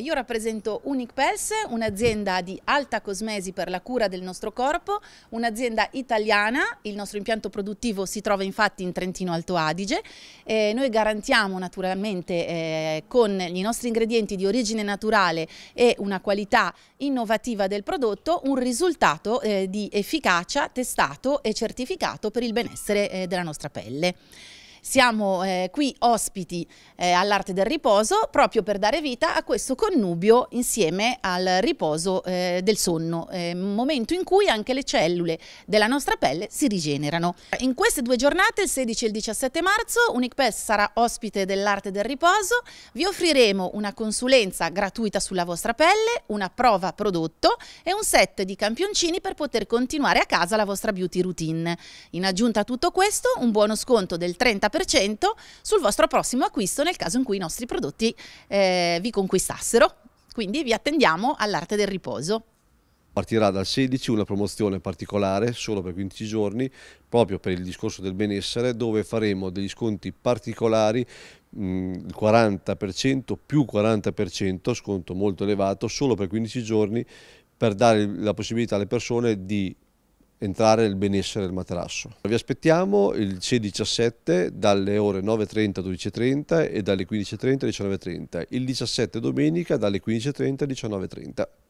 Io rappresento Unicpels, un'azienda di alta cosmesi per la cura del nostro corpo, un'azienda italiana, il nostro impianto produttivo si trova infatti in Trentino Alto Adige, eh, noi garantiamo naturalmente eh, con i nostri ingredienti di origine naturale e una qualità innovativa del prodotto un risultato eh, di efficacia testato e certificato per il benessere eh, della nostra pelle. Siamo eh, qui ospiti eh, all'arte del riposo proprio per dare vita a questo connubio insieme al riposo eh, del sonno, eh, momento in cui anche le cellule della nostra pelle si rigenerano. In queste due giornate, il 16 e il 17 marzo, UNICPES sarà ospite dell'arte del riposo. Vi offriremo una consulenza gratuita sulla vostra pelle, una prova prodotto e un set di campioncini per poter continuare a casa la vostra beauty routine. In aggiunta a tutto questo, un buono sconto del 30% 30% sul vostro prossimo acquisto nel caso in cui i nostri prodotti eh, vi conquistassero. Quindi vi attendiamo all'arte del riposo. Partirà dal 16 una promozione particolare solo per 15 giorni proprio per il discorso del benessere dove faremo degli sconti particolari mm, il 40% più 40% sconto molto elevato solo per 15 giorni per dare la possibilità alle persone di entrare nel benessere del materasso. Vi aspettiamo il C17 dalle ore 9.30 12.30 e dalle 15.30 19.30, il 17 domenica dalle 15.30 19.30.